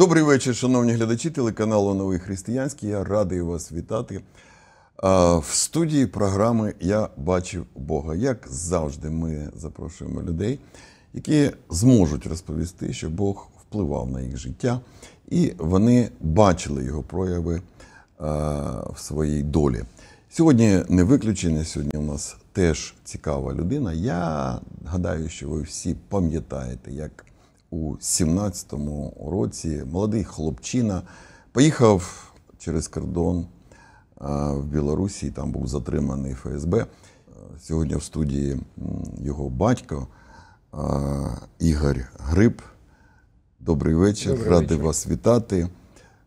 Добрий вечір, шановні глядачі телеканалу Новий Християнський. Я радий вас вітати. В студії програми Я бачив Бога. Як завжди, ми запрошуємо людей, які зможуть розповісти, що Бог впливав на їх життя, і вони бачили його прояви в своїй долі. Сьогодні не виключення. Сьогодні у нас теж цікава людина. Я гадаю, що ви всі пам'ятаєте, як у 17-му році молодий хлопчина поїхав через кордон е, в Білорусі, там був затриманий ФСБ. Е, сьогодні в студії його батько е, Ігор Гриб. Добрий вечір, Добрий радий вечір. вас вітати.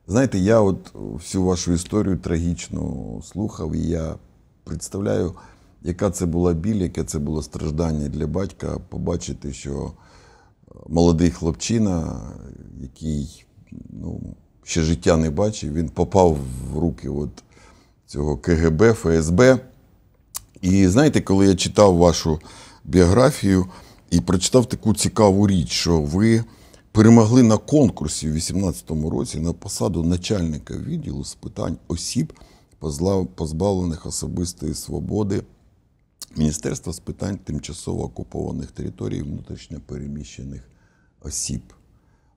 Знаєте, я от всю вашу історію трагічно слухав, і я представляю, яка це була біль, яке це було страждання для батька побачити, що молодий хлопчина, який ну, ще життя не бачив, він попав в руки от цього КГБ, ФСБ. І знаєте, коли я читав вашу біографію і прочитав таку цікаву річ, що ви перемогли на конкурсі у 2018 році на посаду начальника відділу з питань осіб, позбавлених особистої свободи. Міністерства з питань тимчасово окупованих територій внутрішньо переміщених осіб.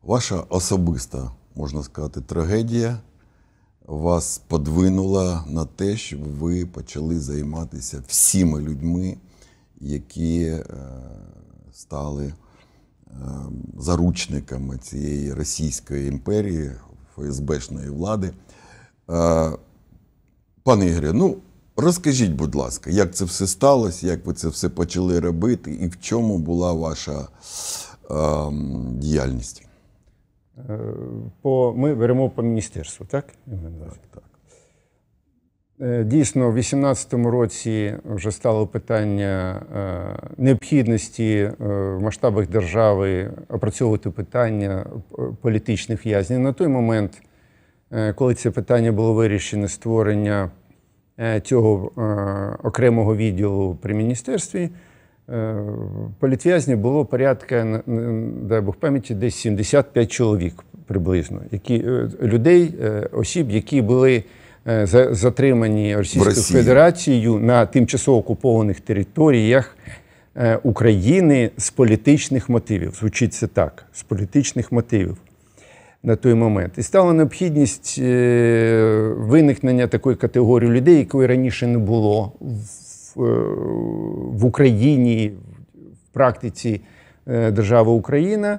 Ваша особиста, можна сказати, трагедія вас подвинула на те, щоб ви почали займатися всіма людьми, які е, стали е, заручниками цієї Російської імперії, ФСБшної влади. Е, пане Ігорю, ну Розкажіть, будь ласка, як це все сталося, як ви це все почали робити, і в чому була ваша ем, е, діяльність? По, Ми беремо по міністерству, так? Так, так. Е, дійсно, в 2018 році вже стало питання е, необхідності е, в масштабах держави опрацьовувати питання політичних в'язнів. На той момент, коли це питання було вирішено, створення. Е, цього е, окремого відділу при міністерстві. Е, Політв'язнів було порядка, дай Бог пам'яті, десь 75 чоловік приблизно, які, людей, осіб, які були затримані Російською Федерацією на тимчасово окупованих територіях України з політичних мотивів. Звучить це так: з політичних мотивів на той момент. І стала необхідність е, виникнення такої категорії людей, якої раніше не було в, в е, Україні, в практиці е, держави Україна.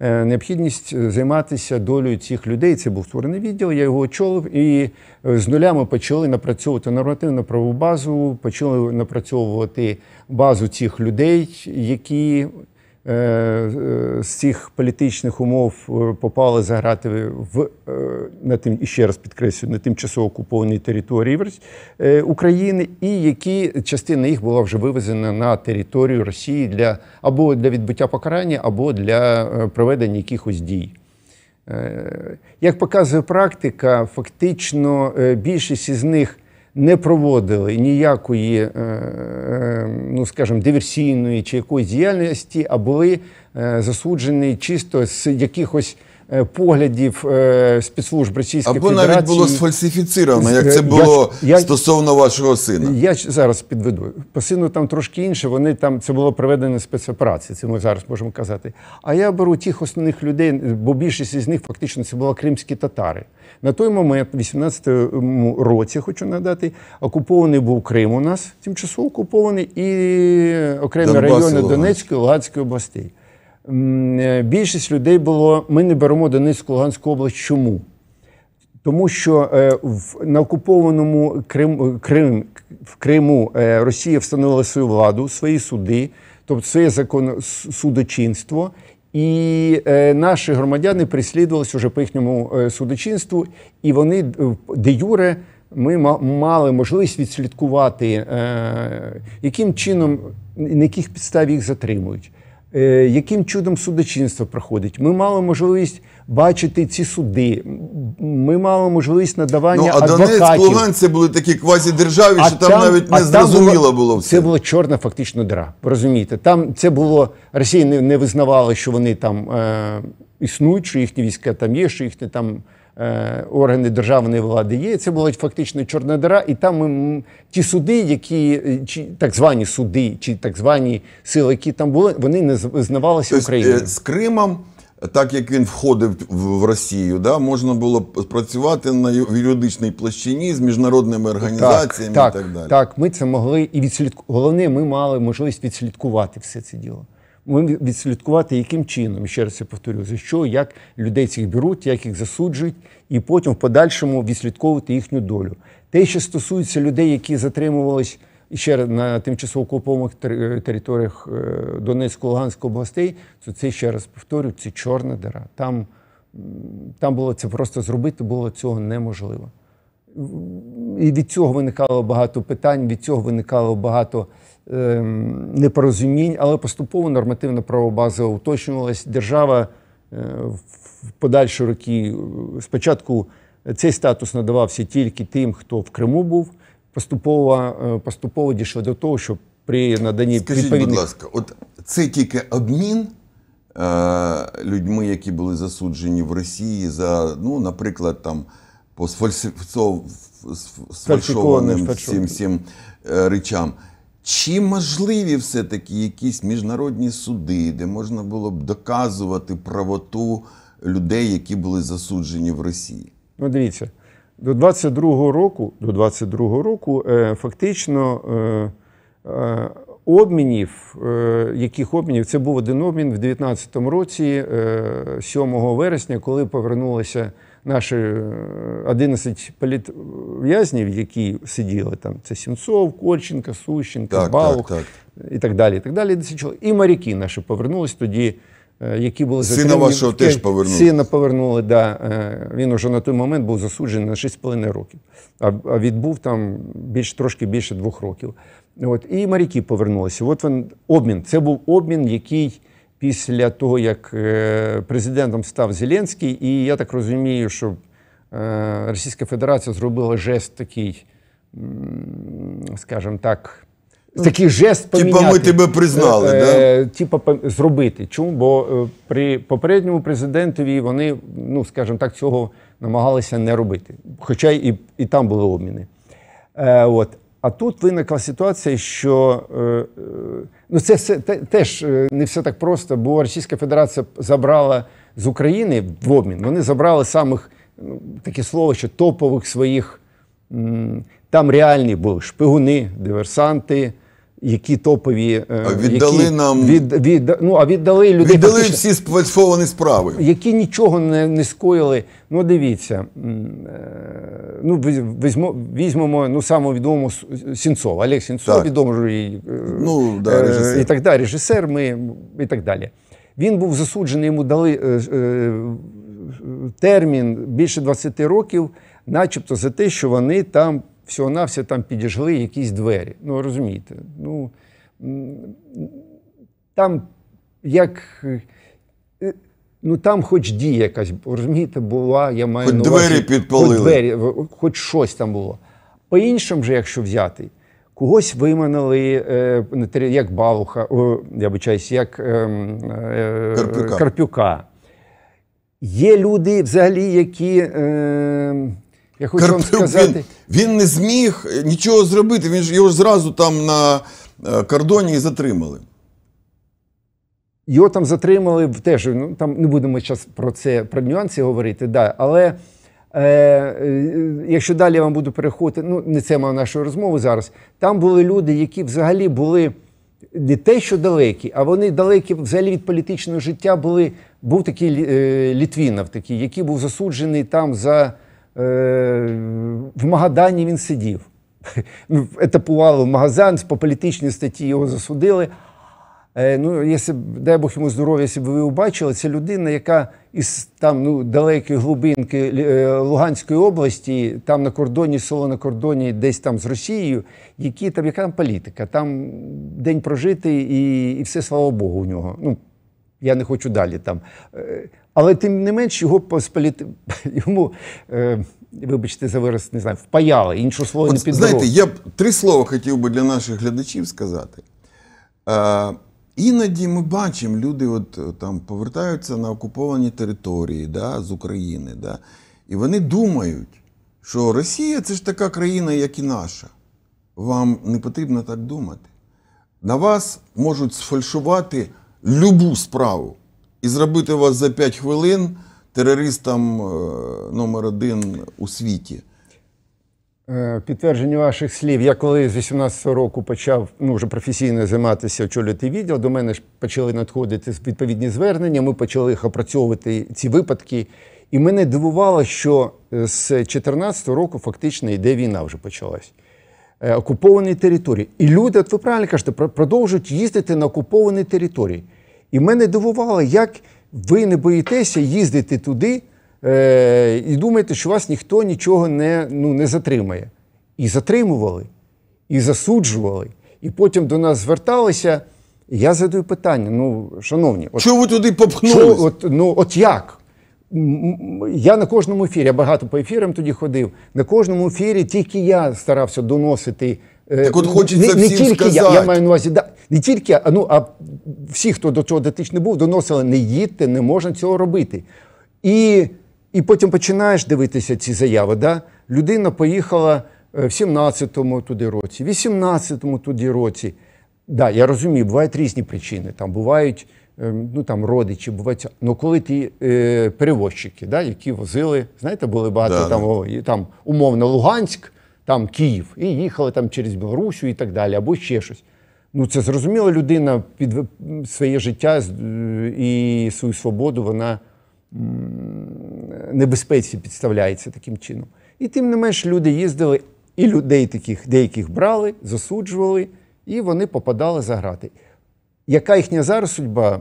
Необхідність займатися долею цих людей. Це був створений відділ, я його очолив. І з нуля ми почали напрацьовувати нормативну правову базу, почали напрацьовувати базу цих людей, які Е, е, з цих політичних умов е, попали заграти в на тим і ще раз підкреслю на тимчасово окупованій території України, і які частина їх була вже вивезена на територію Росії для або для відбуття покарання, або для проведення якихось дій. Як показує практика, фактично більшість із них не проводили ніякої, е, е, ну скажімо, диверсійної чи якоїсь діяльності, а були е, засуджені чисто з якихось. Е, поглядів е, спецслужб Російської Або Федерації. Або навіть було сфальсифіціровано, як е, це було я, стосовно вашого сина. Я зараз підведу. По сину там трошки інше. Вони там це було проведено спецоперації, це ми зараз можемо казати. А я беру тих основних людей, бо більшість із них фактично це були кримські татари. На той момент, в 18-му році, хочу надати, окупований був Крим у нас, тимчасово окупований і окремі Донбасу, райони Луганськ. Донецької Луганської областей. Е, більшість людей було: ми не беремо Донецьку Луганську область. Чому? Тому що е, в на окупованому Крим, е, Крим в Криму Росія встановила свою владу, свої суди, тобто своє закон судочинство. І е, наші громадяни прислідувалися вже по їхньому е, судочинству, і вони де юре ми мали можливість відслідкувати, е, яким чином на яких підстав їх затримують. Е, яким чудом судочинство проходить? Ми мали можливість бачити ці суди. Ми мали можливість надавання ну, а адвокатів. А Донець, Луган це були такі квазідержаві, що там, там навіть не зрозуміло було, було все. Це була чорна фактично дра. Розумієте? Там це було Росія не, не визнавала, що вони там е, існують, що їхні війська там є, що їхні там Е, органи державної влади є. Це була фактично чорна діра, і там ті суди, які е, чи так звані суди, чи так звані сили, які там були, вони не визнавалися тобто, е, Україною. з Кримом. Так як він входив в Росію, да, можна було працювати на юридичній площині з міжнародними організаціями так, так, і так далі. Так, ми це могли і відслідку. Головне, ми мали можливість відслідкувати все це діло відслідкувати, яким чином, ще раз я повторю, за що, як людей цих беруть, як їх засуджують, і потім в подальшому відслідковувати їхню долю. Те, що стосується людей, які затримувались ще раз на тимчасово окупованих е, територіях е, Донецької Луганської областей, то це ще раз повторю, це чорна дара. Там, там було це просто зробити, було цього неможливо. І від цього виникало багато питань, від цього виникало багато Ем, непорозумінь, але поступово нормативна правова база уточнювалась. Держава е, в подальші роки е, спочатку цей статус надавався тільки тим, хто в Криму був. Поступово е, поступово дійшли до того, що при наданні Скажіть, відповідних... будь ласка, от це тільки обмін е, людьми, які були засуджені в Росії за, ну, наприклад, там по сфальсифікованим всім, всім речам. Чи можливі все-таки якісь міжнародні суди, де можна було б доказувати правоту людей, які були засуджені в Росії? Ну, дивіться, до 22-го року до 22-го року е, фактично е, е, обмінів, яких обмінів це був один обмін в 19-му році, 7 вересня, коли повернулися наші 11 е, політв'язнів, які сиділи там, це Сімцов, Корченко, Сущенко, так, Балух так, так. і так далі. І так далі. І моряки наші повернулись тоді, е, які були затримані. Сина вашого теж повернули. Сина повернули, да. Е, він уже на той момент був засуджений на 6,5 років, а відбув там більш, трошки більше двох років. От. І моряки повернулися. От він обмін. Це був обмін, який після того, як е, президентом став Зеленський, і я так розумію, що е, Російська Федерація зробила жест такий, скажімо так, ну, такий жест поміняти. Типа ми тебе признали, е, да? Типа зробити. Чому? Бо при попередньому президентові вони, ну скажімо так, цього намагалися не робити. Хоча і і там були обміни. Е, От. А тут виникла ситуація, що е, е, ну це все теж е, не все так просто, бо Російська Федерація забрала з України в обмін. Вони забрали самих ну, таке слово, що топових своїх там реальні були шпигуни, диверсанти які топові е, а віддали які, нам від від ну а віддали людей віддали всі сфальсовані справи, які нічого не не скоїли. Ну дивіться, е, ну візьмо, візьмемо ну самовідомого Сінцова, Олег Сінцов, так. відомий е, ну, да, режисер. і так далі. Режисер, ми і так далі. Він був засуджений, йому дали термін більше 20 років, начебто за те, що вони там всього-навсього там підіжгли якісь двері. Ну, розумієте, ну там як. Е, ну там хоч дія якась, розумієте, була, я маю хоч на увазі. Двері підпалили. Хоч двері, хоч щось там було. По іншим же, якщо взяти, когось виманили е, як Балуха, о, я бачаюсь, як е, е, Карпюка. Карпюка. Є люди взагалі, які. Е, я хочу Карпюк, вам сказати. Він, він не зміг е, нічого зробити. Він ж його ж зразу там на е, кордоні і затримали. Його там затримали теж. Ну там не будемо зараз про це про нюанси говорити. да, Але е, е, якщо далі я вам буду переходити, ну не це мав нашу розмову зараз. Там були люди, які взагалі були. Не те, що далекі, а вони далекі взагалі від політичного життя були. Був такий е, Літвінов, такий, який був засуджений там за Е, в Магадані він сидів. Ну, етапували в Магазан, по політичній статті його засудили. Е, ну, якщо, Дай Бог йому здоров'я, якщо б ви його бачили, це людина, яка із там ну, далекої глибинки е, Луганської області, там на кордоні, село на кордоні, десь там з Росією, які там яка там політика, там день прожитий і і все слава Богу у нього. Ну, Я не хочу далі там. Але тим не менш його посполіти йому, е, вибачте, за вираз не знаю, впаяли. Іншу слово не підборов. Знаєте, я б три слова хотів би для наших глядачів сказати. Е, Іноді ми бачимо, люди от е, там повертаються на окуповані території да, з України, да, і вони думають, що Росія це ж така країна, як і наша. Вам не потрібно так думати. На вас можуть сфальшувати любу справу і зробити вас за 5 хвилин терористом е, номер один у світі. Е, підтвердження ваших слів, я коли з 18 року почав ну, вже професійно займатися очолювати відео, до мене ж почали надходити відповідні звернення, ми почали їх опрацьовувати ці випадки. І мене дивувало, що е, з 2014 року фактично йде війна вже почалась. Окуповані території. І люди, от ви правильно кажете, продовжують їздити на окуповані території. І мене дивувало, як ви не боїтеся їздити туди е, і думаєте, що вас ніхто нічого не, ну, не затримає. І затримували, і засуджували, і потім до нас зверталися. Я задаю питання: ну, шановні, от, чого ви туди попхнули? От, ну, от як? Я на кожному ефірі, я багато по ефірам тоді ходив. На кожному ефірі тільки я старався доносити Е, так от хочеться не, не всім тільки сказати. Я, я маю на увазі, да, не тільки, а ну а всі, хто до цього дотичний був, доносили, не їдьте, не можна цього робити. І і потім починаєш дивитися ці заяви. Да? Людина поїхала е, в 17-му туди році, в 18-му туди році. Да, я розумію, бувають різні причини. Там бувають е, ну там родичі, бувають. Ну коли ті е, перевозчики, да, які возили, знаєте, були багато да, там, да. там умовно Луганськ там Київ і їхали там через Білорусю і так далі, або ще щось. Ну, це зрозуміло, людина під своє життя е, і свою свободу вона небезпеці підставляється таким чином. І тим не менш люди їздили, і людей таких деяких брали, засуджували, і вони попадали за грати. Яка їхня зараз судьба?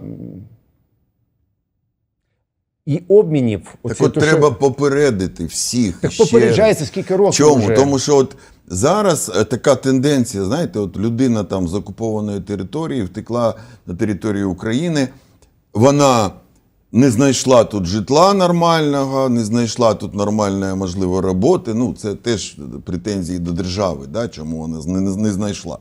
і обмінів. Так оці, от треба що... попередити всіх. Так попереджається, скільки років. Чому? Вже. Тому що от зараз е, така тенденція, знаєте, от людина там з окупованої території втекла на територію України, вона. Не знайшла тут житла нормального, не знайшла тут нормальної можливо роботи. Ну, це теж претензії до держави, да, чому вона не, не знайшла.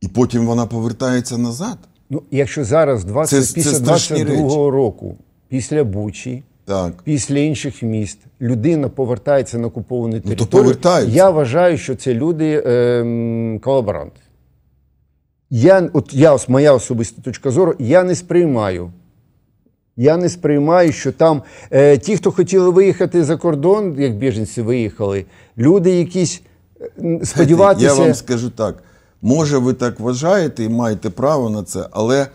І потім вона повертається назад. Ну, якщо зараз 20, це, після 22-го року після Бучі, так. після інших міст людина повертається на окуповані ну, території. То Я вважаю, що це люди е, ем, колаборанти. Я, от я, Моя особиста точка зору, я не сприймаю. Я не сприймаю, що там е, ті, хто хотіли виїхати за кордон, як біженці виїхали, люди якісь е, сподіватися. Я вам скажу так. Може, ви так вважаєте і маєте право на це, але,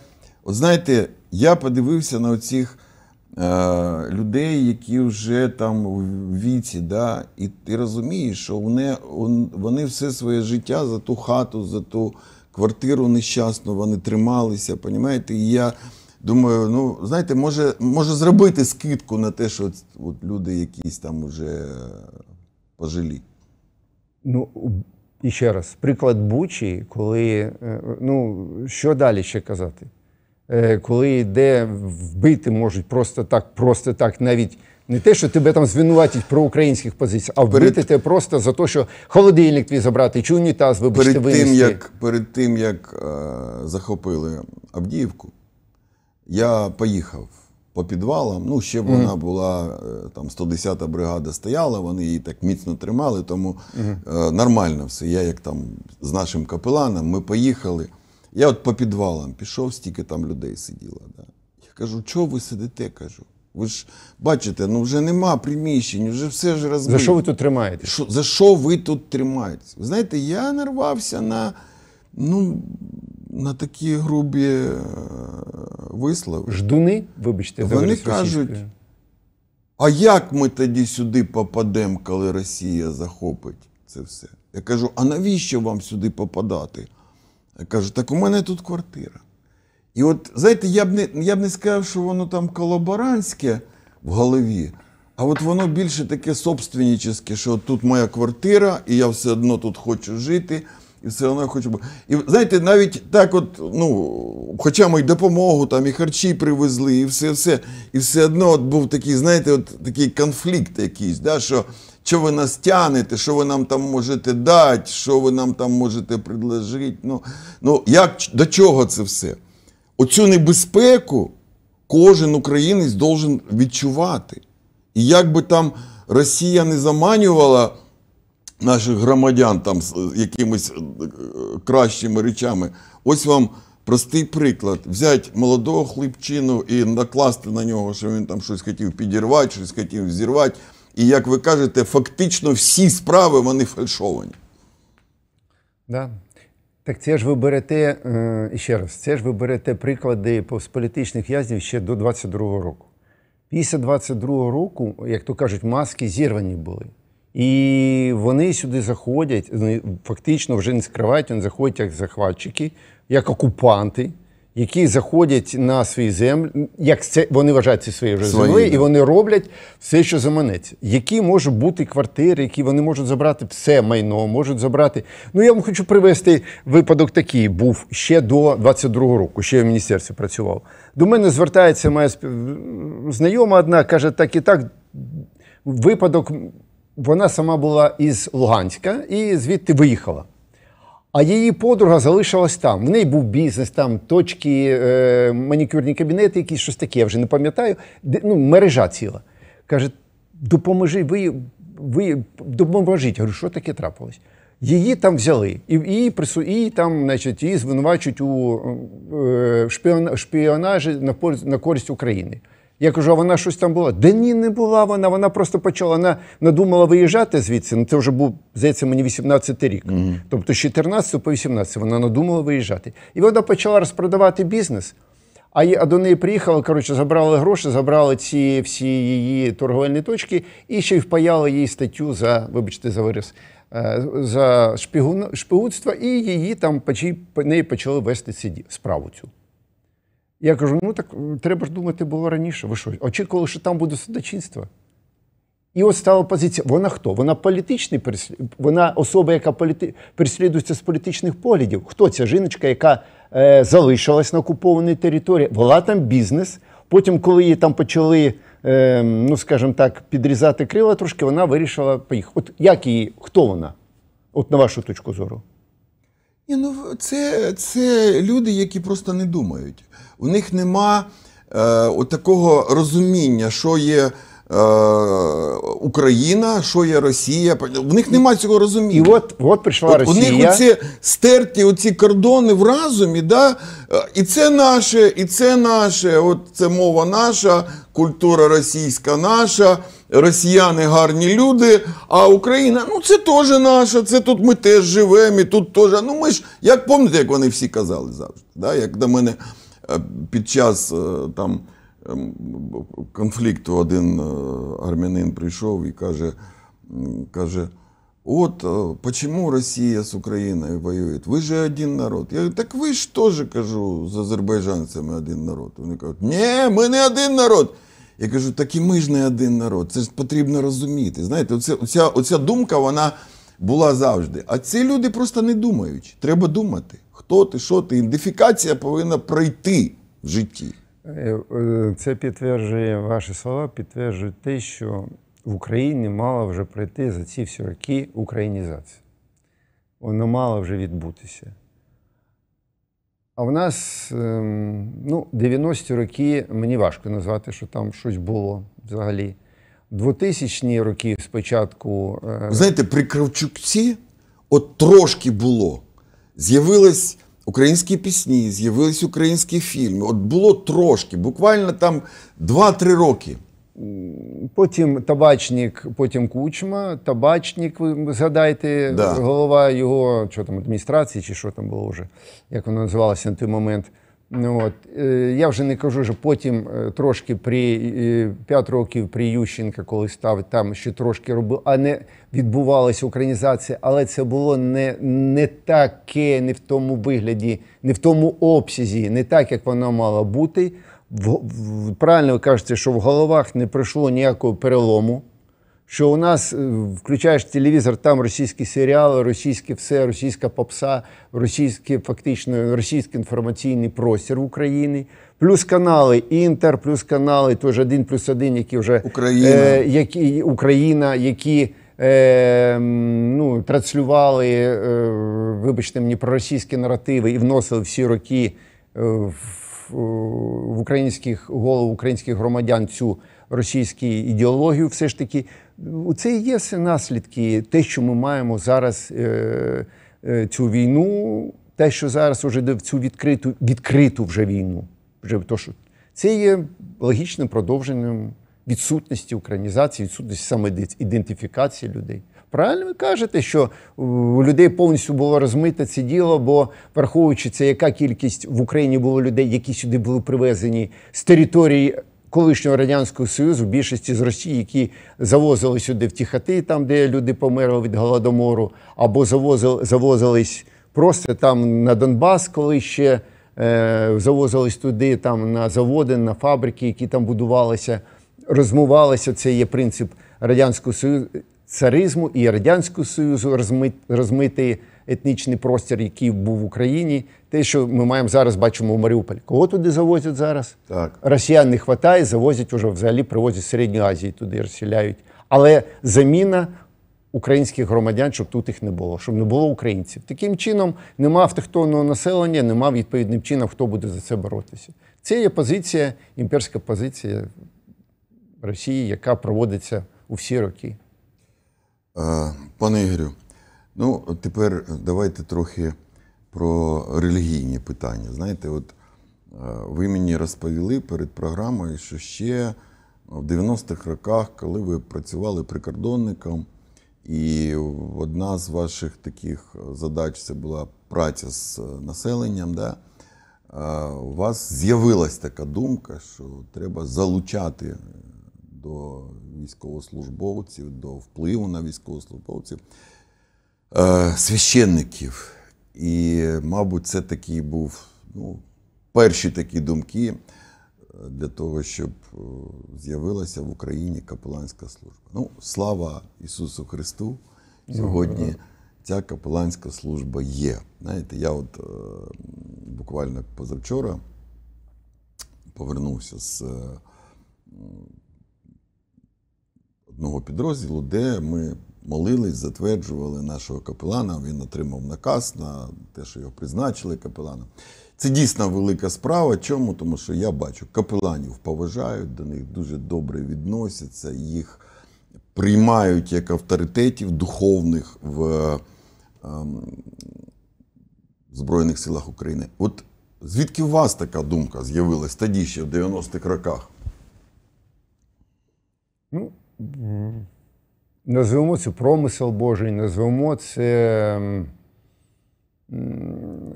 от знаєте, я подивився на оцих Е, людей, які вже там в віці, да, і ти розумієш, що вони вони все своє життя за ту хату, за ту квартиру нещасну, вони трималися, понімаєте? І я думаю, ну знаєте, може може зробити скидку на те, що от люди якісь там вже е, пожилі. Ну, і ще раз, приклад Бучі, коли е, ну що далі ще казати? Е, коли йде вбити, можуть просто так, просто так, навіть не те, що тебе там звинуватять про українських позицій, а вбити перед... тебе просто за те, що холодильник твій забрати чи унітаз вибачте перед винести. Тим, як, перед тим, як е, захопили Авдіївку, я поїхав. По підвалам, ну ще mm -hmm. вона була е, там 110-та бригада стояла, вони її так міцно тримали, тому mm -hmm. е, нормально все. Я як там з нашим капеланом, ми поїхали. Я от по підвалам пішов, стільки там людей сиділо. Да. Я кажу, чого ви сидите? кажу. Ви ж бачите, ну вже нема приміщень, вже все ж розбито. За що ви тут тримаєте? Шо, за що ви тут тримаєтесь? Ви знаєте, я нарвався на ну, на такі грубі е, вислови. Ждуни, вибачте, за Вони кажуть, а як ми тоді сюди попадемо, коли Росія захопить це все? Я кажу, а навіщо вам сюди попадати? Я кажу, так у мене тут квартира. І от, знаєте, я б не я б не сказав, що воно там колаборантське в голові, а от воно більше таке собственнічне, що тут моя квартира, і я все одно тут хочу жити, і все одно хочу І знаєте, навіть так, от, ну, хоча ми й допомогу, там, і харчі привезли, і все, все. І все одно от був такий, знаєте, от такий конфлікт якийсь, да, що що ви нас тягнете, що ви нам там можете дати, що ви нам там можете предложити. Ну, ну як, До чого це все? Оцю небезпеку кожен українець должен відчувати. І як би там Росія не заманювала наших громадян там з якимись е, кращими речами, ось вам. Простий приклад: взяти молодого хлопчину і накласти на нього, що він там щось хотів підірвати, щось хотів зірвати, і як ви кажете, фактично всі справи вони фальшовані. Да. Так це ж ви берете е, ще раз, це ж ви берете приклади з політичних в'язнів ще до 22-го року. Після 22-го року, як то кажуть, маски зірвані були. І вони сюди заходять, фактично вже не скривають, вони заходять як захватчики, як окупанти які заходять на свої землі, як це вони вважають це своєю вже Свої, землею, і вони роблять все, що заманеться. Які можуть бути квартири, які вони можуть забрати все майно, можуть забрати. Ну я вам хочу привести випадок. Такий був ще до 22-го року, ще я в міністерстві працював. До мене звертається моя спів... знайома одна, каже, так і так. Випадок, вона сама була із Луганська і звідти виїхала. А її подруга залишилась там. В неї був бізнес, там точки, е, манікюрні кабінети, якісь щось таке, я вже не пам'ятаю. Де, ну, Мережа ціла. Каже, допоможи, ви ви допоможіть. Я говорю, що таке трапилось? Її там взяли, і її прису... і там, значить, її звинувачують у е, шпіонажі на користь України. Я кажу, а вона щось там була. Да ні, не була вона. Вона просто почала. Вона надумала виїжджати звідси. Ну це вже був, здається, мені 18 рік. Mm -hmm. Тобто з 14 по 18 вона надумала виїжджати. І вона почала розпродавати бізнес. А, її, а до неї приїхала, коротше, забрали гроші, забрали ці всі її торговельні точки і ще й впаяли їй статтю за, вибачте, за виріс, е, за шпигун, шпигунство, і її там по неї почали вести ці справу цю. Я кажу: ну так е, треба ж думати, було раніше. Ви що? Очікували, що там буде судочинство. І от стала позиція. Вона хто? Вона політичний переслід... вона особа, яка політи... переслідується з політичних поглядів. Хто ця жіночка, яка е, залишилась на окупованій території, вела там бізнес. Потім, коли її там почали, е, ну скажімо так, підрізати крила трошки, вона вирішила поїхати. От як її, хто вона? От на вашу точку зору? Ні, ну Це, це люди, які просто не думають. У них нема е, от такого розуміння, що є. Е, Україна, що є Росія, в них нема цього розуміння. І от от прийшла от, Росія. У них оці стерті оці кордони в разумі, да? Е, і це наше, і це наше, от це мова наша, культура російська наша, росіяни гарні люди, а Україна ну це теж наша, це тут ми теж живемо, і тут теж. Ну ми ж, як пам'ятаєте, як вони всі казали завжди, да? як до мене. Е, під час е, там ем, конфлікту один е, армянин прийшов і каже, каже, от чому Росія з Україною воює? Ви ж один народ. Я кажу, так ви ж теж кажу з азербайджанцями один народ. Вони кажуть, ні, ми не один народ. Я кажу, так і ми ж не один народ. Це ж потрібно розуміти. Знаєте, оця, оця, оця думка вона була завжди. А ці люди просто не думають. Треба думати хто ти, що ти. Ідентифікація повинна пройти в житті. Е, е, це підтверджує ваші слова, підтверджує те, що в Україні мала вже пройти за ці всі роки українізація. Воно мало вже відбутися. А в нас ем, ну, 90-ті роки мені важко назвати, що там щось було взагалі. 2000-ні роки спочатку. Е, Знаєте, при Кравчукці от трошки було з'явились українські пісні, з'явились українські фільми. От було трошки, буквально там 2-3 роки. Потім табачник, потім кучма, табачник, ви згадайте, да. голова його що там адміністрації, чи що там було вже, як воно називалося на той момент. Ну, от. Е, я вже не кажу, що потім е, трошки при 5 е, років при Ющенка, коли став там ще трошки робив, а не відбувалася українізація, але це було не не таке, не в тому вигляді, не в тому обсязі, не так, як воно мало бути. В, в, Правильно ви кажете, що в головах не прийшло ніякого перелому що у нас е, включаєш телевізор, там російські серіали, російське все, російська попса, російський фактично російський інформаційний простір України, плюс канали Інтер, плюс канали теж один плюс один, які вже Україна, е, які Україна, які е, ну, транслювали, е, вибачте мені проросійські наративи і вносили всі роки е, в, в українських голову українських громадян цю російську ідеологію, все ж таки це і є все наслідки, те, що ми маємо зараз е, е, цю війну, те, що зараз вже в цю відкриту відкриту вже війну. Вже то, що це є логічним продовженням відсутності українізації, відсутності саме ідентифікації людей. Правильно ви кажете, що у людей повністю було розмите це діло, бо враховуючи це, яка кількість в Україні було людей, які сюди були привезені з території колишнього радянського союзу, більшості з Росії, які завозили сюди в ті хати, там де люди померли від голодомору, або завозили, завозились просто там на Донбас, коли ще е, завозились туди, там на заводи, на фабрики, які там будувалися, розмивалися. Це є принцип радянського союзу царизму і радянського союзу розмит, розмитий етнічний простір, який був в Україні, те, що ми маємо зараз, бачимо в Маріуполі. Кого туди завозять зараз? Так. Росіян не вистачає, завозять уже взагалі привозять Середню Середньої Азії, туди розсіляють. Але заміна українських громадян, щоб тут їх не було, щоб не було українців. Таким чином нема автохтонного населення, нема відповідним чином, хто буде за це боротися. Це є позиція, імперська позиція Росії, яка проводиться у всі роки. Е, пане Ігорю, Ну, тепер давайте трохи про релігійні питання. Знаєте, от е, ви мені розповіли перед програмою, що ще ну, в 90-х роках, коли ви працювали прикордонником, і одна з ваших таких задач це була праця з е, населенням, да? Е, у вас з'явилася така думка, що треба залучати до військовослужбовців, до впливу на військовослужбовців Е, священників. І, мабуть, це такий був ну, перші такі думки е, для того, щоб е, з'явилася в Україні капеланська служба. Ну, слава Ісусу Христу! Ну, Сьогодні ця капеланська служба є. Знаєте, я от буквально позавчора повернувся з одного підрозділу, де ми молились, затверджували нашого капелана. Він отримав наказ на те, що його призначили капеланом. Це дійсно велика справа. Чому? Тому що я бачу, капеланів поважають, до них дуже добре відносяться, їх приймають як авторитетів духовних в ем, Збройних силах України. От звідки у вас така думка з'явилась тоді ще в 90-х роках? Ну, Назвемо це промисел Божий, назвемо це ем, ем,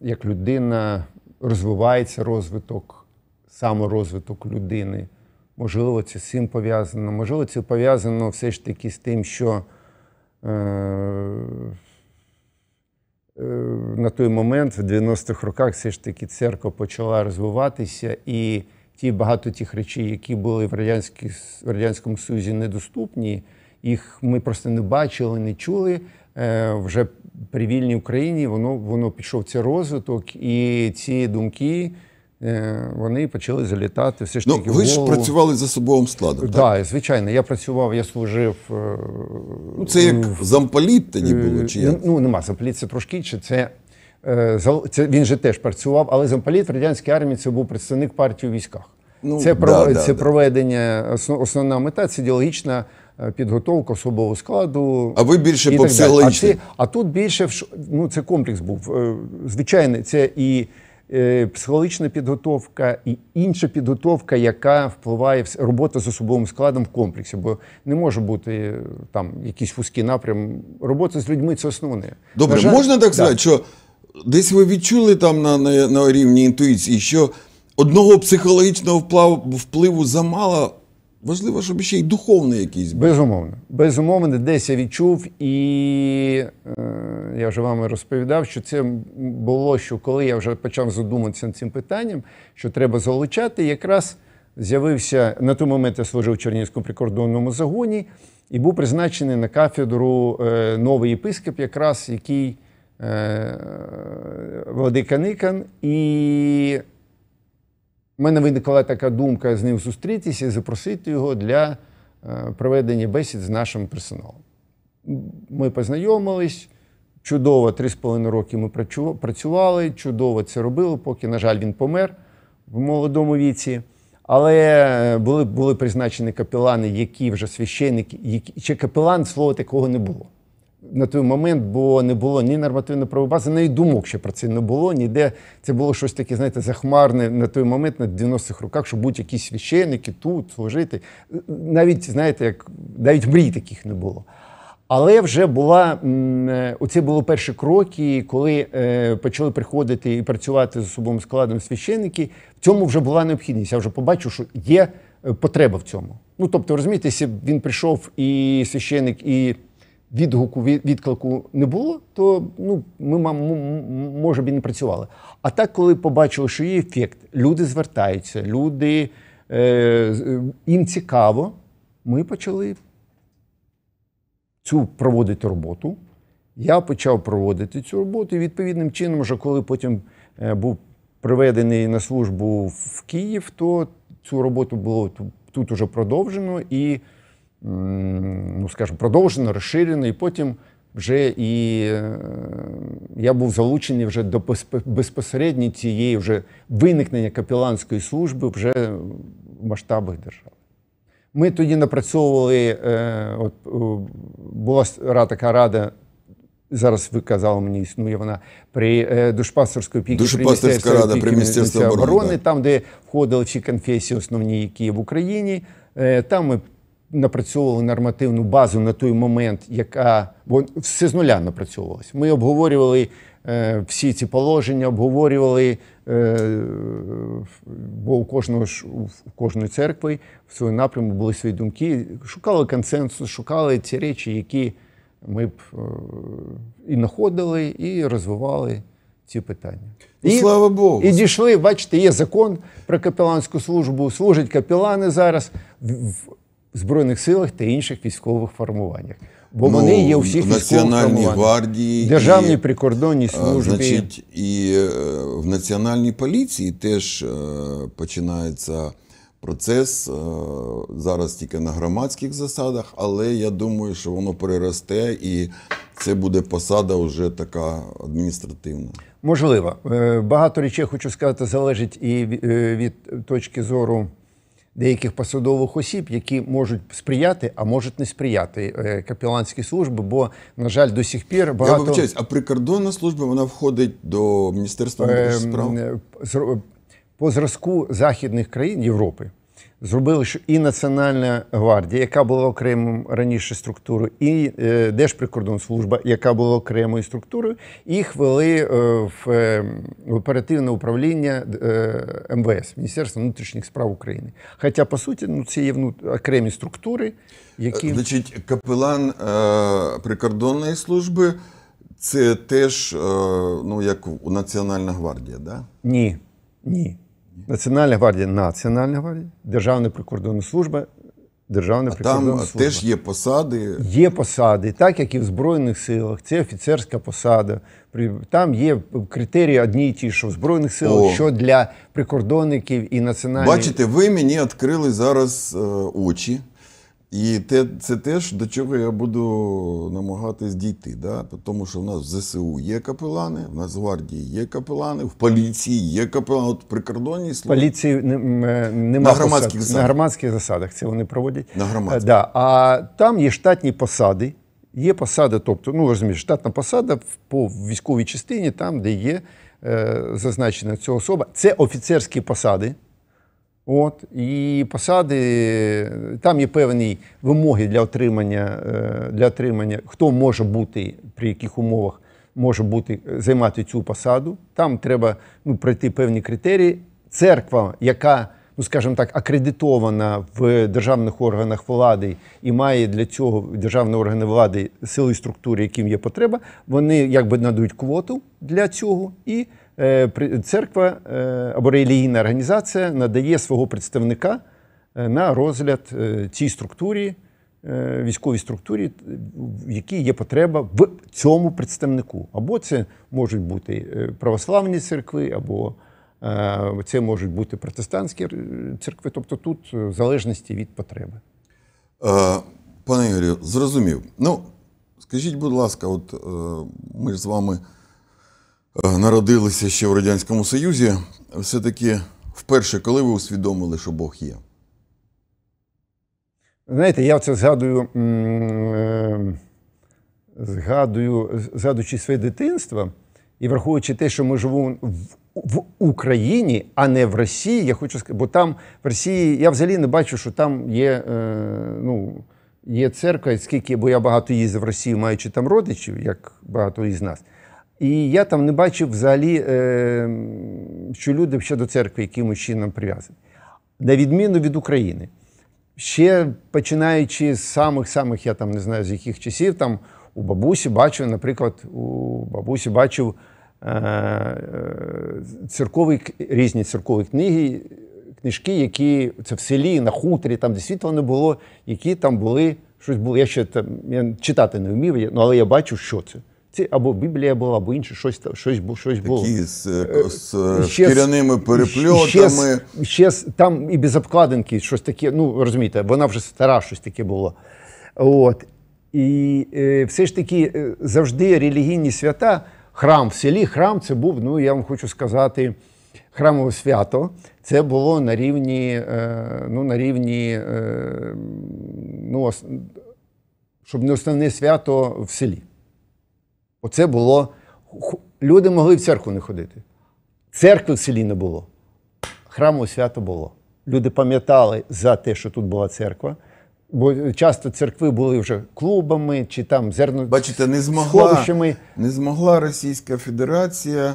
як людина розвивається розвиток, саморозвиток людини. Можливо, це з цим пов'язано. Можливо, це пов'язано все ж таки з тим, що е, е, на той момент, в 90-х роках, все ж таки церква почала розвиватися і ті багато тих речей, які були в в радянському Союзі недоступні, їх ми просто не бачили, не чули. Е, вже при вільній Україні воно воно пішов цей розвиток, і ці думки е, вони почали залітати. Все ж ну, таки ну, ви ж працювали за особовим складом. Да, так, звичайно. Я працював, я служив. Е, ну це як ну, в... замполіт тоді було? чи як? Ну нема замполіт, це трошки чи це. Е, це він же теж працював, але замполіт в радянській армії це був представник партії у військах. Ну, це да, пров... да, це да. проведення, основна мета це ідеологічна е, підготовка особового складу. А ви більше по психологічній? А, а тут більше ну, це комплекс був. Е, звичайно, це і психологічна підготовка, і інша підготовка, яка впливає в робота з особовим складом в комплексі, бо не може бути там якийсь вузький напрям. Робота з людьми це основне. Добре, жаль, можна так сказати, що десь ви відчули там на, на, на рівні інтуїції, що одного психологічного впливу, впливу замало. Важливо, щоб ще й духовний якийсь був. Безумовно. Безумовно, десь я відчув, і е, я вже вам розповідав, що це було, що коли я вже почав задуматися над цим питанням, що треба залучати, якраз з'явився на той момент я служив у Чернігівському прикордонному загоні і був призначений на кафедру е, новий єпископ, якраз який Е, Владиканикан, і в мене виникла така думка з ним зустрітися і запросити його для е, проведення бесід з нашим персоналом. Ми познайомились, чудово, три з половиною роки ми працювали, чудово це робили, поки, на жаль, він помер в молодому віці. Але е, були були призначені капелани, які вже священники, які чи капелан слова такого не було на той момент, бо не було ні нормативної правової бази, навіть думок ще про це не було. Ніде це було щось таке, знаєте, захмарне на той момент, на 90-х роках, що будь-які священники тут служити. Навіть, знаєте, як навіть мрій таких не було. Але вже була е, оце були перші кроки, коли е, почали приходити і працювати з особовим складом священники. В цьому вже була необхідність. Я вже побачив, що є е, потреба в цьому. Ну тобто, розумієте, він прийшов і священик, і відгуку, відклику не було, то ну, ми, може б і не працювали. А так, коли побачили, що є ефект, люди звертаються, люди е, їм цікаво, ми почали цю проводити роботу. Я почав проводити цю роботу і відповідним чином, вже коли потім е, був приведений на службу в Київ, то цю роботу було тут уже продовжено. і ну скажімо, продовжено, розширено, і потім вже і е, я був залучений вже до безпосередньо цієї вже виникнення капіланської служби вже в масштабах держави. Ми тоді напрацьовували, е, от була така рада. Зараз ви казали мені, існує вона при е, Душпасторської опіки Душпастерська при рада при міністерстві оборони, оборони да. там, де входили всі конфесії, основні, які є в Україні. Там ми напрацьовували нормативну базу на той момент, яка бо все з нуля напрацьовувалось. Ми обговорювали е, всі ці положення, обговорювали, е, бо у кожного ж у кожної церкви в свою напряму були свої думки. Шукали консенсус, шукали ці речі, які ми б е, і знаходили, і розвивали. Ці питання. І, Слава Богу. І дійшли, бачите, є закон про капеланську службу. Служать капелани зараз. В- в- збройних силах та інших військових формуваннях. Бо ну, вони є у всіх національній гвардії, державній прикордонній е, службі. Значить, і е, в національній поліції теж е, починається процес зараз тільки на громадських засадах, але я думаю, що воно переросте і це буде посада вже така адміністративна. Можливо, багато речей хочу сказати, залежить і від точки зору деяких посадових осіб, які можуть сприяти, а можуть не сприяти е, капіланські служби, бо, на жаль, до сих пір багато… Я вибачаюсь, а прикордонна служба вона входить до Міністерства внутрішніх ем, справ? Е, по зразку західних країн Європи. Зробили, що і Національна гвардія, яка була окремим раніше структурою, і е, Держприкордонслужба, яка була окремою структурою, їх вели е, е, в оперативне управління МВС Міністерства внутрішніх справ України. Хоча, по суті, ну це є окремі структури, які значить капелан прикордонної служби це теж ну як Національна гвардія, да? Ні, ні. Національна гвардія Національна гвардія, Державна прикордонна служба, Державна а прикордонна там служба. Там теж є посади. Є посади, так як і в Збройних силах, це офіцерська посада. Там є критерії одні і ті, що в Збройних силах, О. що для прикордонників і національних. Бачите, ви мені відкрили зараз е, очі. І те, це теж до чого я буду намагатись дійти. Да? Тому що в нас в ЗСУ є капелани, в Нацгвардії є капелани, в поліції є капелани. От прикордонні служби. Поліції е, немає на громадських посад. засадах. На громадських засадах це вони проводять. На е, громадських. А, да. а там є штатні посади. Є посада, тобто, ну розумієш, штатна посада по військовій частині, там, де є е, зазначена ця особа. Це офіцерські посади. От, І посади, там є певні вимоги для отримання, е, для отримання, хто може бути, при яких умовах може бути е, займати цю посаду. Там треба ну, пройти певні критерії. Церква, яка, ну скажімо так, акредитована в державних органах влади і має для цього державні органи влади сили і структури, яким є потреба, вони якби надають квоту для цього. і Е, церква е, або релігійна організація надає свого представника е, на розгляд цій структурі, військовій структурі, в якій є потреба в цьому представнику. Або це можуть бути православні церкви, або це можуть бути протестантські церкви. Тобто тут в залежності від потреби. Пане Ігорю, зрозумів. Ну, скажіть, будь ласка, от ми ж з вами. Е, народилися ще в Радянському Союзі, все-таки вперше, коли ви усвідомили, що Бог є? Знаєте, я це згадую, е, згадую, згадуючи своє дитинство і враховуючи те, що ми живемо в. В Україні, а не в Росії, я хочу сказати, бо там в Росії я взагалі не бачу, що там є е, ну, є церква, скільки, бо я багато їздив в Росію, маючи там родичів, як багато із нас. І я там не бачив взагалі, е, що люди ще до церкви якимось чином прив'язані. На відміну від України. Ще починаючи з самих-самих, я там не знаю з яких часів, там у бабусі бачив, наприклад, у бабусі бачив е, е, церкові, різні церкові книги, книжки, які це в селі, на хуторі, там де світла не було, які там були, щось було. Я ще там я читати не вмів, ну, але я бачу, що це. Це або Біблія була, або інше щось щось, щось було. Такі з, з е, е, ще, е, шкіряними перепльотами. Ще, ще, Там і без обкладинки щось таке. Ну, розумієте, вона вже стара, щось таке було. От. І е, все ж таки завжди релігійні свята, храм в селі, храм це був, ну я вам хочу сказати, храмове свято. Це було на рівні, е, ну, на рівні, е, ну, щоб не основне свято в селі. Оце було. Люди могли в церкву не ходити. Церкви в селі не було. Храму свято було. Люди пам'ятали за те, що тут була церква. Бо часто церкви були вже клубами чи там зерно. Бачите, не змогла, не змогла Російська Федерація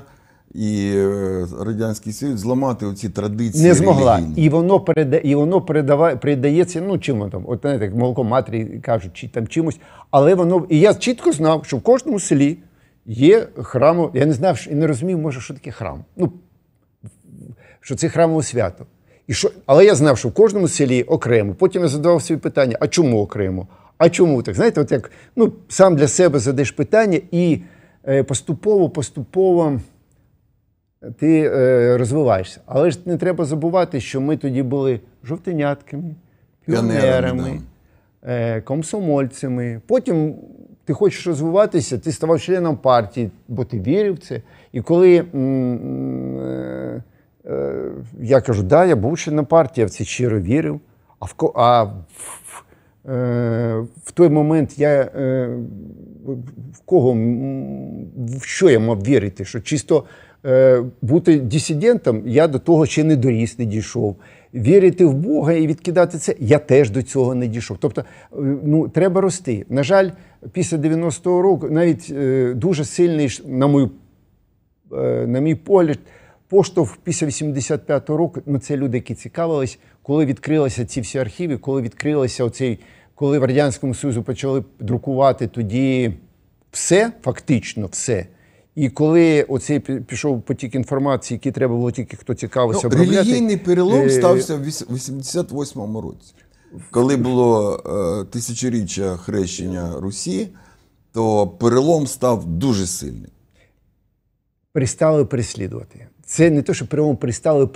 і е, Радянський Союз зламати оці традиції. Не змогла. Релігійні. І воно переда... і воно передаває передається, ну чим там, от знаєте, як молоко матері кажуть, чи там чимось. Але воно. І я чітко знав, що в кожному селі є храм. Я не знав і не розумів, може, що таке храм. Ну, Що це храмове свято. І що... Але я знав, що в кожному селі окремо. Потім я задавав собі питання: а чому окремо? А чому так? Знаєте, от як ну, сам для себе задаєш питання і поступово-поступово. Е, ти е, розвиваєшся. Але ж не треба забувати, що ми тоді були жовтенятками, піонерами, е, комсомольцями. Потім ти хочеш розвиватися, ти ставав членом партії, бо ти вірив в це. І коли е, е, я кажу, да, я був членом партії, я в це щиро вірив. А в а Е, в той момент я е, в кого в що я мав вірити, що чисто е, бути дисидентом, я до того ще не доріс, не дійшов. Вірити в Бога і відкидати це, я теж до цього не дійшов. Тобто, ну треба рости. На жаль, після 90-го року навіть дуже сильний, на мою, на мій погляд, поштовх після 85-го року. Ну, це люди, які цікавились коли відкрилися ці всі архіви, коли відкрилися оцей, коли в Радянському Союзі почали друкувати тоді все, фактично все. І коли оцей пішов потік інформації, який треба було тільки хто цікавився, ну, релігійний перелом е, стався в 88-му році. Коли було е, тисячоріччя хрещення Русі, то перелом став дуже сильним. Перестали переслідувати. Це не те, що перелом перестали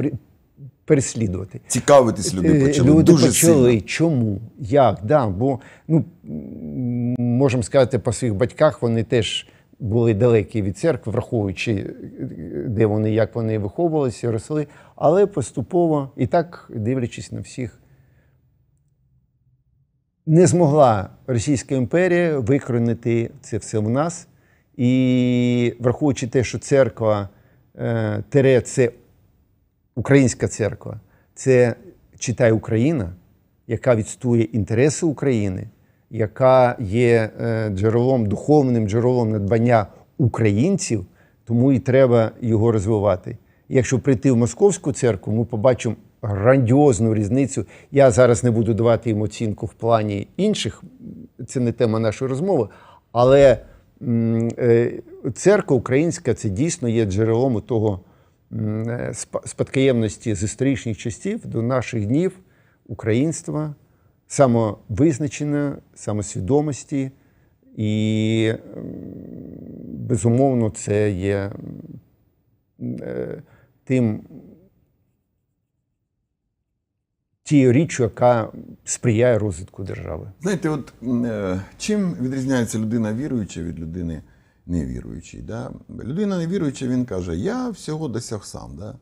переслідувати. Цікавитись люди е, почали. Люди дуже почали. Сильно. Чому? Як? Да, Бо ну, можемо сказати, по своїх батьках вони теж були далекі від церкви, враховуючи, е, де вони, як вони виховувалися, росли, але поступово і так дивлячись на всіх. Не змогла Російська імперія викоренити це все в нас. І враховуючи те, що церква е, тере це українська церква це читай Україна, яка відстоює інтереси України, яка є е, джерелом, духовним джерелом надбання українців, тому і треба його розвивати. Якщо прийти в московську церкву, ми побачимо грандіозну різницю. Я зараз не буду давати їм оцінку в плані інших, це не тема нашої розмови, але е, церква українська це дійсно є джерелом того. Е, спадкоємності з історичних часів до наших днів українства, самовизначення, самосвідомості, і, безумовно, це є е, тим тією річчю, яка сприяє розвитку держави. Знаєте, от е, чим відрізняється людина віруюча від людини? невіруючий. Да? Людина невіруюча, він каже, я всього досяг сам. Да?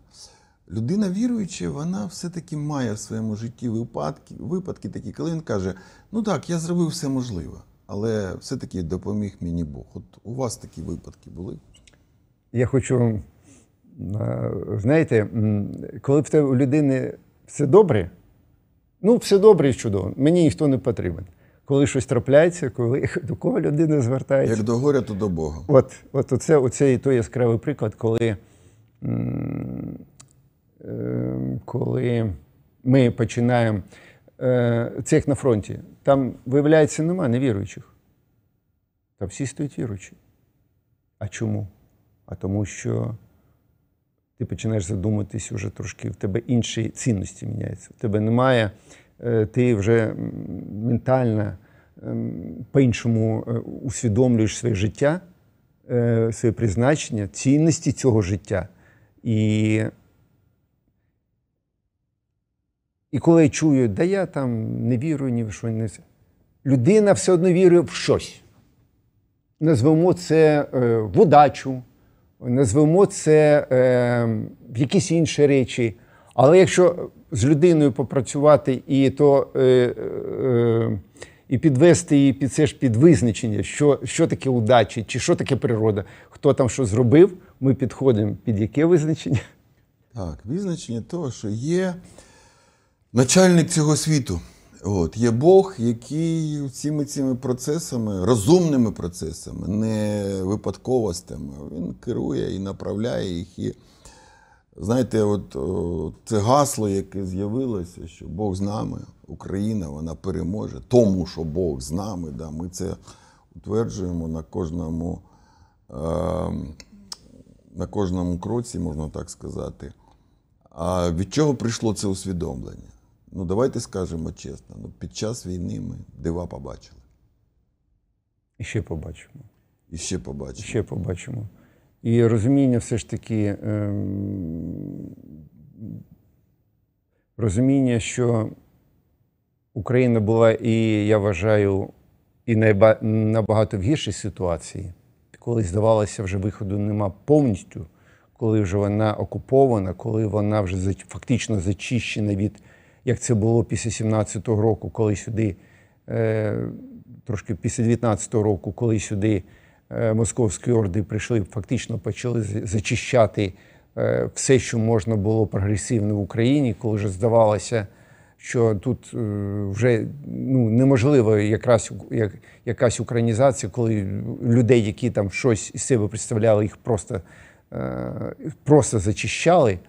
Людина віруюча, вона все-таки має в своєму житті випадки, випадки такі, коли він каже, ну так, я зробив все можливе, але все-таки допоміг мені Бог. От у вас такі випадки були? Я хочу, е, знаєте, коли в тебе у людини все добре, ну все добре і чудово, мені ніхто не потрібен коли щось трапляється, коли до кого людина звертається. Як до горя, то до Бога. От от оце, оце і той яскравий приклад, коли ем, коли ми починаємо е, цих на фронті, там, виявляється, немає невіруючих. Там всі стоять віруючі. А чому? А тому, що ти починаєш задуматись уже трошки, в тебе інші цінності міняються. В тебе немає Е, ти вже ментально ем, по-іншому е, усвідомлюєш своє життя, е, своє призначення, цінності цього життя. І і коли я чую, да я там не вірую ні в що не людина все одно вірує в щось. Назвемо це в удачу, назвемо це в якісь інші речі. Але якщо з людиною попрацювати і то е, е, і підвести її під це ж під визначення, що що таке удачі, чи що таке природа, хто там що зробив, ми підходимо під яке визначення? Так, визначення того, що є начальник цього світу. От, Є Бог, який всіми цими процесами, розумними процесами, не випадковостями, він керує і направляє їх. і Знаєте, от це гасло, яке з'явилося, що Бог з нами, Україна, вона переможе, тому що Бог з нами. Да, Ми це утверджуємо на кожному е, на кожному кроці, можна так сказати. А від чого прийшло це усвідомлення? Ну, давайте скажемо чесно, ну, під час війни ми дива побачили. І ще побачимо. І ще побачимо. І ще побачимо і розуміння все ж таки, ем, розуміння, що Україна була і, я вважаю, і набагато в гіршій ситуації, коли здавалося, вже виходу нема повністю, коли вже вона окупована, коли вона вже фактично зачищена від, як це було після 17-го року, коли сюди, е, трошки після 19-го року, коли сюди. Е, московської орди прийшли, фактично почали зачищати е, все, що можна було прогресивно в Україні, коли вже здавалося, що тут е, вже ну, неможливо якраз як, якась українізація, коли людей, які там щось із себе представляли, їх просто, просто зачищали.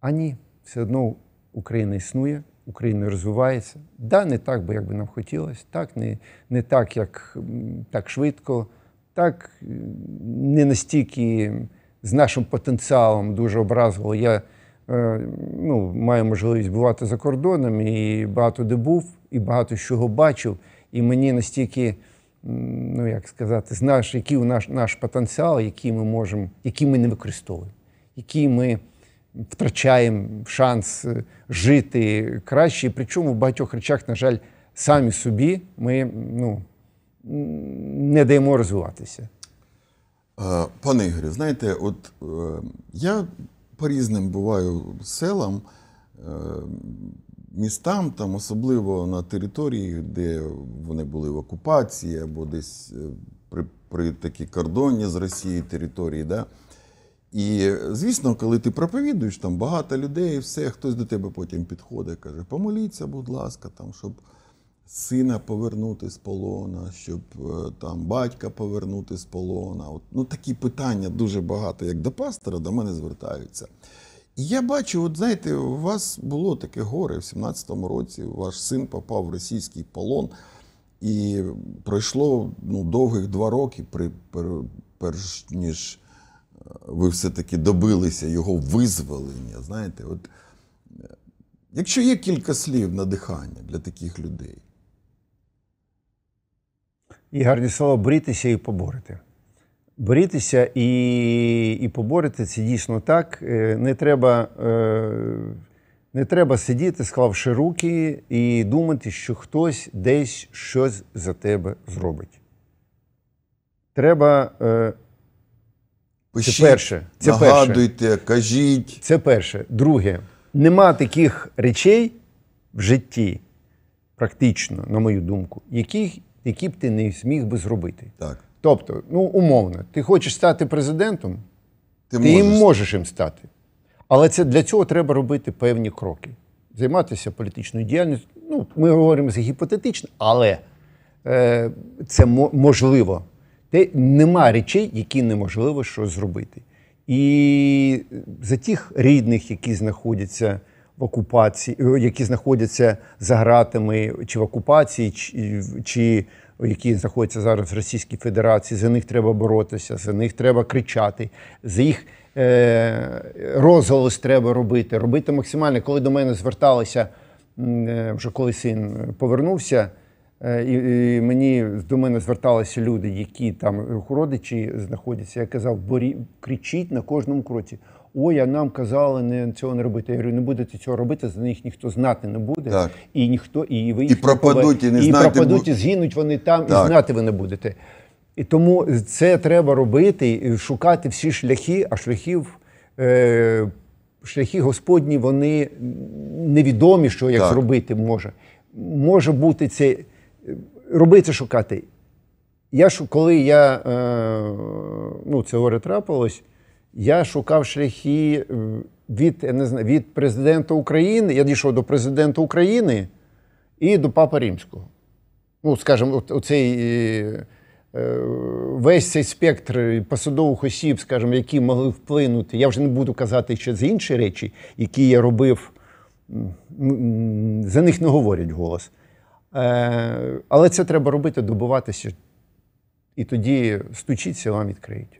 А ні, все одно Україна існує. Україна розвивається. Да, не так, би як би нам хотілося, так, не не так, як так швидко, так не настільки з нашим потенціалом дуже образило. Я е, ну, маю можливість бувати за кордоном і багато де був, і багато чого бачив. І мені настільки, ну як сказати, знаєш, який у наш наш потенціал, який ми можемо, який ми не використовуємо, який ми втрачаємо шанс е, жити краще. причому в багатьох речах, на жаль, самі собі ми ну, не даємо розвиватися. Е, пане Ігорю, знаєте, от е, я по різним буваю селам, е, містам, там, особливо на території, де вони були в окупації або десь при при такі кордоні з Росії території. Да? І звісно, коли ти проповідуєш, там багато людей, все, хтось до тебе потім підходить, і каже, помоліться, будь ласка, там, щоб сина повернути з полона, щоб е, там батька повернути з полона. От, Ну такі питання дуже багато, як до пастора, до мене звертаються. І я бачу, от знаєте, у вас було таке горе в 17-му році. Ваш син попав в російський полон, і пройшло ну, довгих два роки, при, перш ніж е, ви все-таки добилися його визволення. Знаєте, от. Е, якщо є кілька слів надихання для таких людей, і гарні слова борітися і поборити. Борітися і і поборити це дійсно так. Е, не треба е, не треба сидіти, склавши руки, і думати, що хтось десь щось за тебе зробить. Треба. Е, Пишіть, це перше. Це Нагадуйте, перше. кажіть. Це перше. Друге, нема таких речей в житті, практично, на мою думку, яких які б ти не зміг би зробити. Так. Тобто, ну умовно, ти хочеш стати президентом, ти, ти можеш. можеш їм стати. Але це для цього треба робити певні кроки. Займатися політичною діяльністю. Ну, ми говоримо за гіпотетично, але е, це можливо. Те нема речей, які неможливо щось зробити. І за тих рідних, які знаходяться в окупації, е, які знаходяться за гратами чи в окупації, чи, чи які знаходяться зараз в Російській Федерації, за них треба боротися, за них треба кричати, за їх е, розголос треба робити, робити максимально. Коли до мене зверталися, е, вже коли син повернувся. Е, і, і мені до мене зверталися люди, які там родичі знаходяться. Я казав, борі кричіть на кожному кроці ой, а нам казали не цього не робити. Я говорю, не будете цього робити, за них ніхто знати не буде. Так. І ніхто, і ви і пропадуть, і не і пропадуть, бу... і згинуть вони там, так. і знати ви не будете. І тому це треба робити, шукати всі шляхи, а шляхів. Е, Шляхи Господні, вони невідомі, що як так. зробити може. Може бути це е, робити, шукати. Я коли я е, ну, це горе трапилось. Я шукав шляхи від я не знаю, від президента України. Я дійшов до президента України і до Папи Римського. Ну, скажімо, оцей, е, е, весь цей спектр посадових осіб, скажімо, які могли вплинути. Я вже не буду казати ще з інші речі, які я робив. За них не говорять голос. Е, але це треба робити, добиватися. І тоді стучіться, вам відкриють.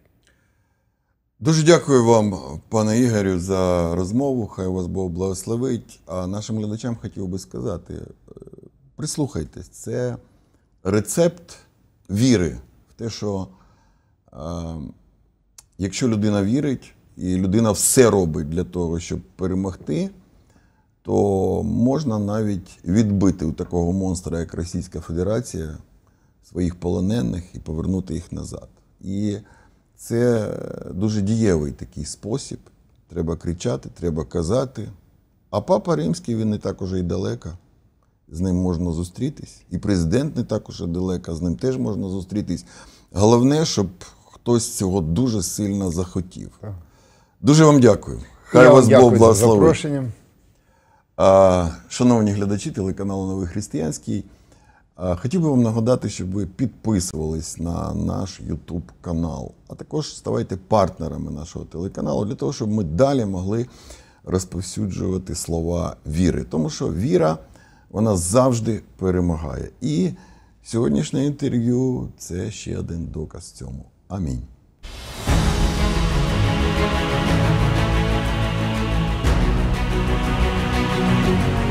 Дуже дякую вам, пане Ігорю, за розмову. Хай вас Бог благословить. А нашим глядачам хотів би сказати: е, прислухайтесь, це рецепт віри в те, що е, якщо людина вірить і людина все робить для того, щоб перемогти, то можна навіть відбити у такого монстра, як Російська Федерація, своїх полонених і повернути їх назад. І це е, дуже дієвий такий спосіб. Треба кричати, треба казати. А папа римський він не так уже і далеко. З ним можна зустрітись. І президент не так уже далеко, з ним теж можна зустрітись. Головне, щоб хтось цього дуже сильно захотів. Дуже вам дякую. Хай Я вас Бог благословить. Шановні глядачі, телеканалу Новий Християнський. Хотів би вам нагадати, щоб ви підписувались на наш YouTube канал, а також ставайте партнерами нашого телеканалу для того, щоб ми далі могли розповсюджувати слова віри. Тому що віра вона завжди перемагає. І сьогоднішнє інтерв'ю це ще один доказ цьому. Амінь. Thank you.